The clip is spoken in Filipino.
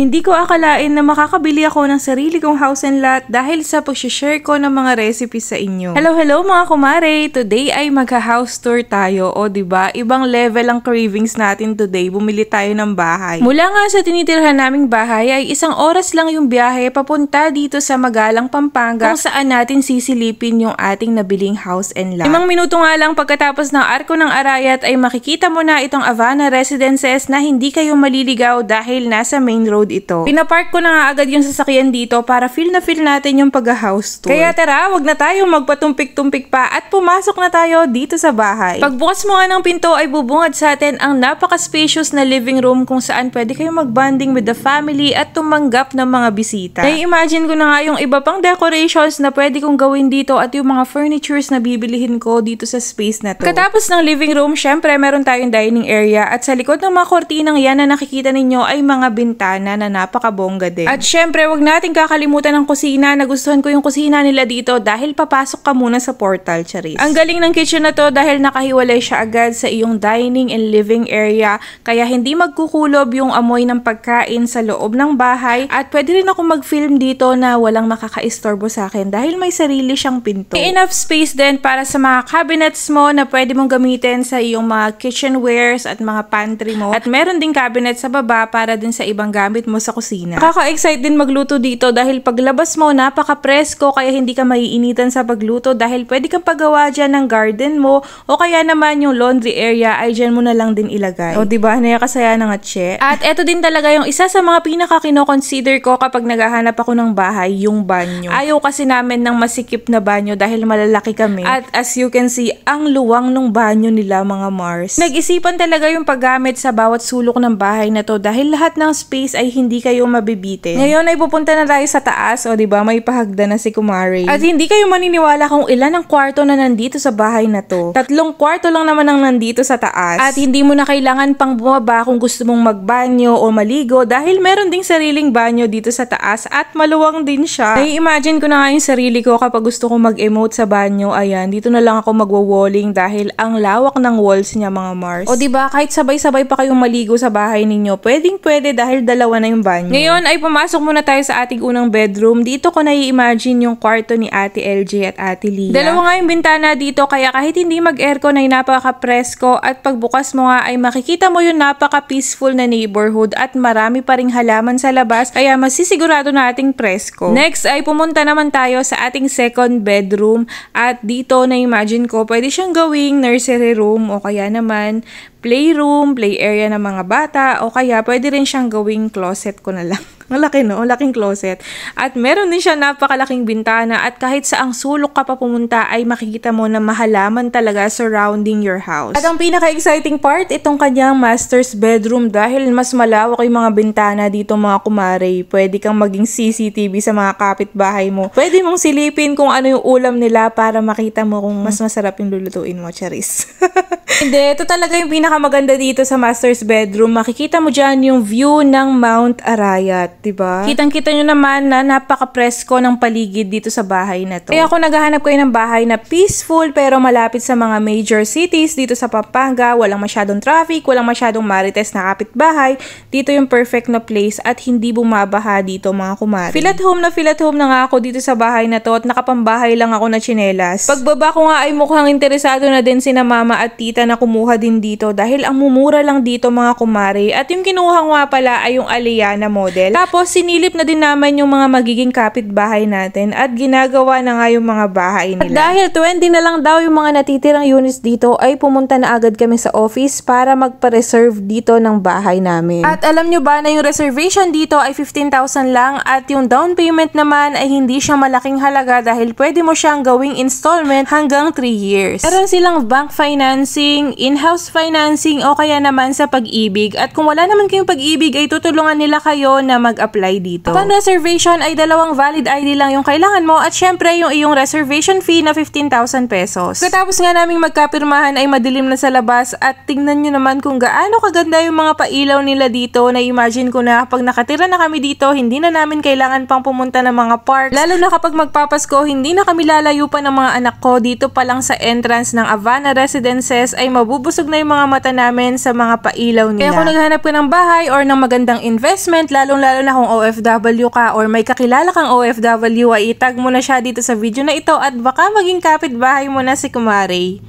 Hindi ko akalain na makakabili ako ng sarili kong house and lot dahil sa pag-share ko ng mga recipes sa inyo. Hello, hello mga kumare! Today ay magha-house tour tayo o ba diba? ibang level ang cravings natin today. Bumili tayo ng bahay. Mula nga sa tinitirhan naming bahay ay isang oras lang yung biyahe papunta dito sa Magalang, Pampanga kung saan natin sisilipin yung ating nabiling house and lot. Limang minuto nga lang pagkatapos ng Arko ng Arayat ay makikita mo na itong Avana Residences na hindi kayo maliligaw dahil nasa main road episode ito. Pinapark ko na agad yung sasakyan dito para feel na feel natin yung pag-house tour. Kaya tara, wag na tayo magpatumpik-tumpik pa at pumasok na tayo dito sa bahay. Pagbukas mo nga ng pinto ay bubungad sa atin ang napaka-spacious na living room kung saan pwede kayong bonding with the family at tumanggap ng mga bisita. Nai-imagine ko na nga yung iba pang decorations na pwede kong gawin dito at yung mga furnitures na bibilihin ko dito sa space na to. Katapos ng living room, syempre meron tayong dining area at sa likod ng mga kortinang yan na nakikita ninyo ay mga bintana kusina na napakabongga din. At syempre, wag nating kakalimutan ang kusina. Nagustuhan ko yung kusina nila dito dahil papasok ka muna sa portal, Charis. Ang galing ng kitchen na to dahil nakahiwalay siya agad sa iyong dining and living area kaya hindi magkukulob yung amoy ng pagkain sa loob ng bahay at pwede rin ako mag-film dito na walang makakaistorbo sa akin dahil may sarili siyang pinto. May enough space din para sa mga cabinets mo na pwede mong gamitin sa iyong mga kitchenwares at mga pantry mo at meron ding cabinet sa baba para din sa ibang gamit gamit mo sa kusina. Nakaka-excite din magluto dito dahil paglabas mo napaka-presko kaya hindi ka maiinitan sa pagluto dahil pwede kang paggawa dyan ng garden mo o kaya naman yung laundry area ay dyan mo na lang din ilagay. O diba, nakakasaya ng nga che. At eto din talaga yung isa sa mga pinaka kinoconsider ko kapag naghahanap ako ng bahay, yung banyo. Ayaw kasi namin ng masikip na banyo dahil malalaki kami. At as you can see, ang luwang ng banyo nila mga Mars. Nag-isipan talaga yung paggamit sa bawat sulok ng bahay na to dahil lahat ng space ay hindi kayo mabibitin. Ngayon ay pupunta na tayo sa taas o 'di ba may pahagda na si Kumari. At hindi kayo maniniwala kung ilan ang kwarto na nandito sa bahay na to. Tatlong kwarto lang naman ang nandito sa taas. At hindi mo na kailangan pang bumaba kung gusto mong magbanyo o maligo dahil meron ding sariling banyo dito sa taas at maluwang din siya. Nai-imagine ko na nga yung sarili ko kapag gusto kong mag-emote sa banyo. Ayan, dito na lang ako magwa-walling dahil ang lawak ng walls niya mga Mars. O 'di ba kahit sabay-sabay pa kayong maligo sa bahay ninyo, pwedeng-pwede dahil dalawa na yung banyo. Ngayon ay pumasok muna tayo sa ating unang bedroom. Dito ko nai-imagine yung kwarto ni Ate LJ at Ate Lina. Dalawa nga yung bintana dito kaya kahit hindi mag-aircon ay napaka-presko at pagbukas mo nga ay makikita mo yung napaka-peaceful na neighborhood at marami pa ring halaman sa labas kaya masisigurado nating presko. Next ay pumunta naman tayo sa ating second bedroom at dito na-imagine ko pwede siyang gawing nursery room o kaya naman playroom, play area ng mga bata, o kaya pwede rin siyang gawing closet ko na lang. Ang laki no, ang laking closet. At meron din siya napakalaking bintana at kahit sa ang sulok ka pa pumunta ay makikita mo na mahalaman talaga surrounding your house. At ang pinaka-exciting part, itong kanyang master's bedroom dahil mas malawak yung mga bintana dito mga kumare. Pwede kang maging CCTV sa mga kapitbahay mo. Pwede mong silipin kung ano yung ulam nila para makita mo kung mas masarap yung lulutuin mo, Charis. Hindi, ito talaga yung pinakamaganda dito sa master's bedroom. Makikita mo dyan yung view ng Mount Arayat, di ba? Kitang-kita nyo naman na napaka-presko ng paligid dito sa bahay na to. Kaya ako naghahanap kayo ng bahay na peaceful pero malapit sa mga major cities dito sa Pampanga, walang masyadong traffic, walang masyadong marites na kapitbahay, dito yung perfect na place at hindi bumabaha dito mga kumari. Feel at home na feel at home na nga ako dito sa bahay na to at nakapambahay lang ako na chinelas. Pagbaba ko nga ay mukhang interesado na din si na mama at tita Lolita na kumuha din dito dahil ang mumura lang dito mga kumare at yung kinuha nga pala ay yung Aliana model. Tapos sinilip na din naman yung mga magiging kapitbahay natin at ginagawa na nga yung mga bahay nila. At dahil 20 na lang daw yung mga natitirang units dito ay pumunta na agad kami sa office para magpa-reserve dito ng bahay namin. At alam nyo ba na yung reservation dito ay 15,000 lang at yung down payment naman ay hindi siya malaking halaga dahil pwede mo siyang gawing installment hanggang 3 years. Meron silang bank financing coaching, in-house financing o kaya naman sa pag-ibig. At kung wala naman kayong pag-ibig ay tutulungan nila kayo na mag-apply dito. Upon reservation ay dalawang valid ID lang yung kailangan mo at syempre yung iyong reservation fee na 15,000 pesos. Katapos nga naming magkapirmahan ay madilim na sa labas at tingnan nyo naman kung gaano kaganda yung mga pailaw nila dito na imagine ko na pag nakatira na kami dito hindi na namin kailangan pang pumunta ng mga parks. Lalo na kapag magpapasko hindi na kami lalayo pa ng mga anak ko dito pa lang sa entrance ng Avana Residences ay mabubusog na yung mga mata namin sa mga pailaw nila. Kaya kung naghanap ka ng bahay or ng magandang investment, lalong-lalo na kung OFW ka or may kakilala kang OFW, ay itag mo na siya dito sa video na ito at baka maging kapitbahay mo na si Kumari.